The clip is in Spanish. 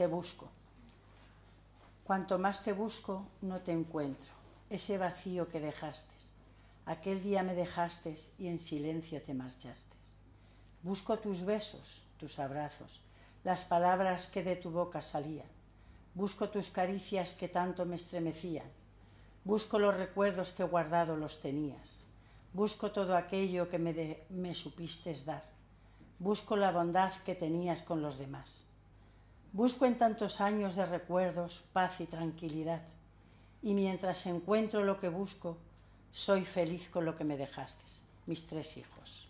Te busco. Cuanto más te busco, no te encuentro. Ese vacío que dejaste. Aquel día me dejaste y en silencio te marchaste. Busco tus besos, tus abrazos, las palabras que de tu boca salían. Busco tus caricias que tanto me estremecían. Busco los recuerdos que guardado los tenías. Busco todo aquello que me, me supiste dar. Busco la bondad que tenías con los demás. Busco en tantos años de recuerdos paz y tranquilidad, y mientras encuentro lo que busco, soy feliz con lo que me dejaste, mis tres hijos.